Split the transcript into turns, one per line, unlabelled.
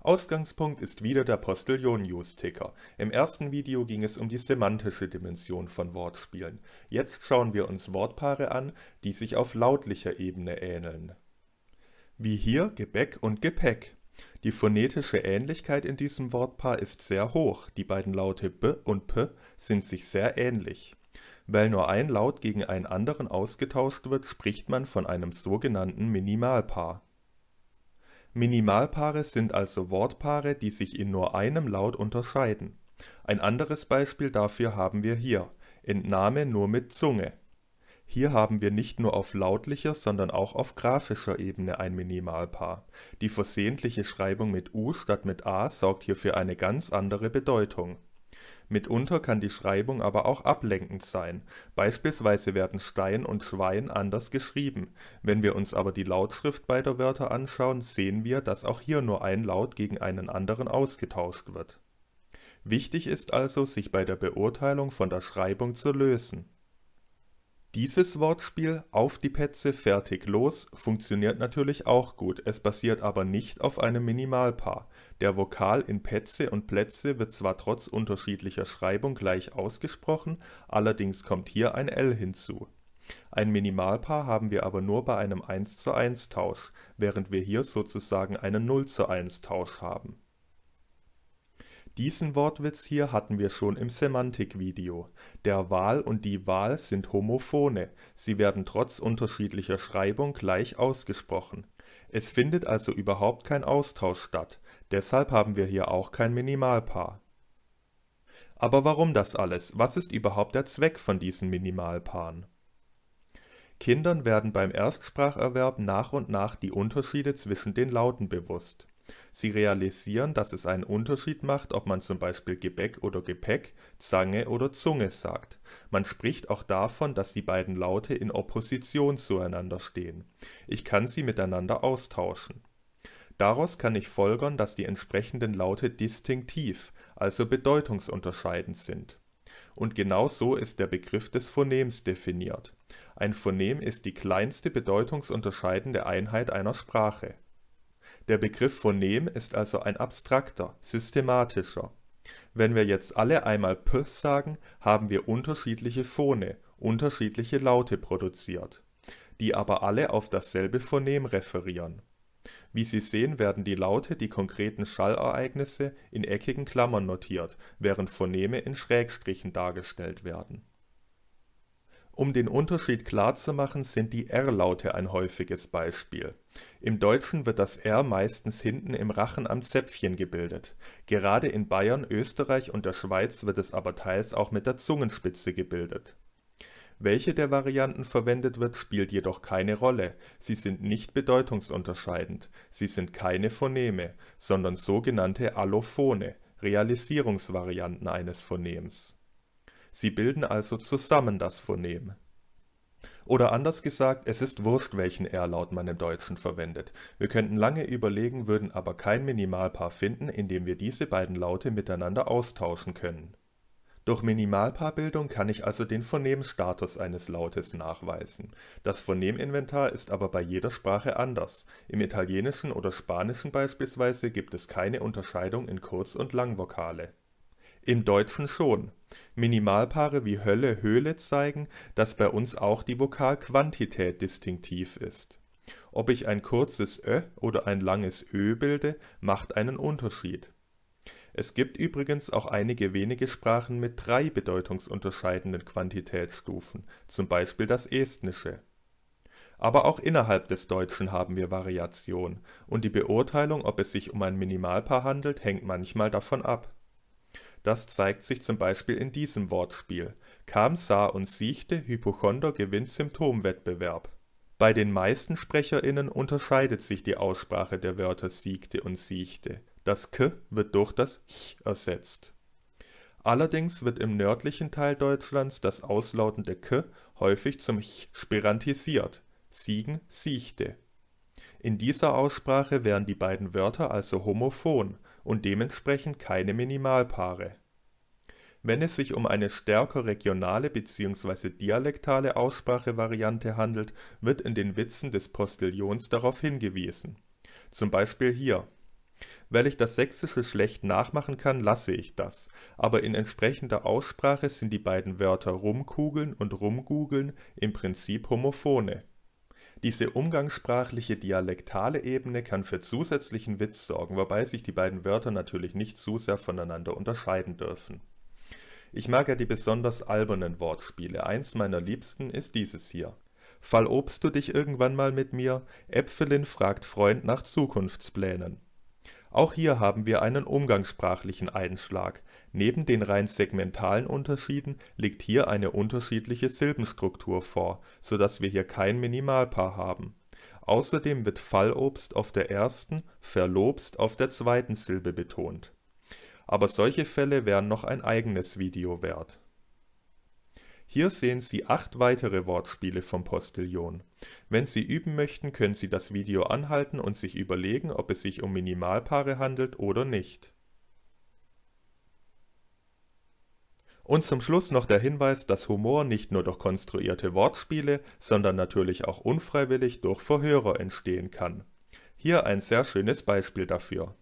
Ausgangspunkt ist wieder der Postillon-News-Ticker. Im ersten Video ging es um die semantische Dimension von Wortspielen. Jetzt schauen wir uns Wortpaare an, die sich auf lautlicher Ebene ähneln. Wie hier Gebäck und Gepäck. Die phonetische Ähnlichkeit in diesem Wortpaar ist sehr hoch, die beiden Laute b und p sind sich sehr ähnlich. Weil nur ein Laut gegen einen anderen ausgetauscht wird, spricht man von einem sogenannten Minimalpaar. Minimalpaare sind also Wortpaare, die sich in nur einem Laut unterscheiden. Ein anderes Beispiel dafür haben wir hier: Entnahme nur mit Zunge. Hier haben wir nicht nur auf lautlicher, sondern auch auf grafischer Ebene ein Minimalpaar. Die versehentliche Schreibung mit u statt mit a sorgt hier für eine ganz andere Bedeutung Mitunter kann die Schreibung aber auch ablenkend sein, beispielsweise werden Stein und Schwein anders geschrieben. Wenn wir uns aber die Lautschrift beider Wörter anschauen, sehen wir, dass auch hier nur ein Laut gegen einen anderen ausgetauscht wird. Wichtig ist also, sich bei der Beurteilung von der Schreibung zu lösen dieses Wortspiel Auf die Petze, fertig, los funktioniert natürlich auch gut, es basiert aber nicht auf einem Minimalpaar. Der Vokal in Petze und Plätze wird zwar trotz unterschiedlicher Schreibung gleich ausgesprochen, allerdings kommt hier ein L hinzu. Ein Minimalpaar haben wir aber nur bei einem 1:1 Tausch, während wir hier sozusagen einen 0:1 Tausch haben diesen Wortwitz hier hatten wir schon im Semantikvideo. Der Wal und die Wahl sind homophone, sie werden trotz unterschiedlicher Schreibung gleich ausgesprochen. Es findet also überhaupt kein Austausch statt, deshalb haben wir hier auch kein Minimalpaar. Aber warum das alles? Was ist überhaupt der Zweck von diesen Minimalpaaren? Kindern werden beim Erstspracherwerb nach und nach die Unterschiede zwischen den Lauten bewusst. Sie realisieren, dass es einen Unterschied macht, ob man zum Beispiel Gebäck oder Gepäck, Zange oder Zunge sagt. Man spricht auch davon, dass die beiden Laute in Opposition zueinander stehen. Ich kann sie miteinander austauschen. Daraus kann ich folgern, dass die entsprechenden Laute distinktiv, also bedeutungsunterscheidend sind. Und genau so ist der Begriff des Phonems definiert. Ein Phonem ist die kleinste bedeutungsunterscheidende Einheit einer Sprache. Der Begriff Phonem ist also ein abstrakter, systematischer. Wenn wir jetzt alle einmal p sagen, haben wir unterschiedliche Phone, unterschiedliche Laute produziert, die aber alle auf dasselbe Phonem referieren. Wie Sie sehen, werden die Laute, die konkreten Schallereignisse, in eckigen Klammern notiert, während Phoneme in Schrägstrichen dargestellt werden um den Unterschied klarzumachen, sind die R-Laute ein häufiges Beispiel. Im Deutschen wird das R meistens hinten im Rachen am Zäpfchen gebildet. Gerade in Bayern, Österreich und der Schweiz wird es aber teils auch mit der Zungenspitze gebildet. Welche der Varianten verwendet wird, spielt jedoch keine Rolle. Sie sind nicht bedeutungsunterscheidend. Sie sind keine Phoneme, sondern sogenannte Allophone, Realisierungsvarianten eines Phonems Sie bilden also zusammen das Phonem. Oder anders gesagt, es ist Wurst, welchen R-Laut man im Deutschen verwendet. Wir könnten lange überlegen, würden aber kein Minimalpaar finden, in dem wir diese beiden Laute miteinander austauschen können. Durch Minimalpaarbildung kann ich also den Phonemstatus eines Lautes nachweisen. Das Phoneminventar ist aber bei jeder Sprache anders. Im Italienischen oder Spanischen beispielsweise gibt es keine Unterscheidung in Kurz- und Langvokale. Im Deutschen schon. Minimalpaare wie Hölle, Höhle zeigen, dass bei uns auch die Vokalquantität distinktiv ist. Ob ich ein kurzes Ö oder ein langes Ö bilde, macht einen Unterschied. Es gibt übrigens auch einige wenige Sprachen mit drei bedeutungsunterscheidenden Quantitätsstufen, zum Beispiel das Estnische. Aber auch innerhalb des Deutschen haben wir Variation, und die Beurteilung, ob es sich um ein Minimalpaar handelt, hängt manchmal davon ab. Das zeigt sich zum Beispiel in diesem Wortspiel. Kam, sah und siechte, Hypochonder gewinnt Symptomwettbewerb. Bei den meisten SprecherInnen unterscheidet sich die Aussprache der Wörter siegte und siechte. Das k wird durch das ch ersetzt. Allerdings wird im nördlichen Teil Deutschlands das auslautende k häufig zum ch spirantisiert. Siegen, siechte. In dieser Aussprache wären die beiden Wörter also homophon und dementsprechend keine Minimalpaare. Wenn es sich um eine stärker regionale bzw. dialektale Aussprachevariante handelt, wird in den Witzen des Postillions darauf hingewiesen. Zum Beispiel hier. Weil ich das Sächsische schlecht nachmachen kann, lasse ich das, aber in entsprechender Aussprache sind die beiden Wörter rumkugeln und rumgugeln im Prinzip homophone diese umgangssprachliche dialektale Ebene kann für zusätzlichen Witz sorgen, wobei sich die beiden Wörter natürlich nicht zu sehr voneinander unterscheiden dürfen. Ich mag ja die besonders albernen Wortspiele, eins meiner liebsten ist dieses hier. Fallobst du dich irgendwann mal mit mir? Äpfelin fragt Freund nach Zukunftsplänen. Auch hier haben wir einen umgangssprachlichen Einschlag. Neben den rein segmentalen Unterschieden liegt hier eine unterschiedliche Silbenstruktur vor, sodass wir hier kein Minimalpaar haben. Außerdem wird Fallobst auf der ersten, Verlobst auf der zweiten Silbe betont. Aber solche Fälle wären noch ein eigenes Video wert hier sehen Sie acht weitere Wortspiele vom Postillon. Wenn Sie üben möchten, können Sie das Video anhalten und sich überlegen, ob es sich um Minimalpaare handelt oder nicht. Und zum Schluss noch der Hinweis, dass Humor nicht nur durch konstruierte Wortspiele, sondern natürlich auch unfreiwillig durch Verhörer entstehen kann. Hier ein sehr schönes Beispiel dafür.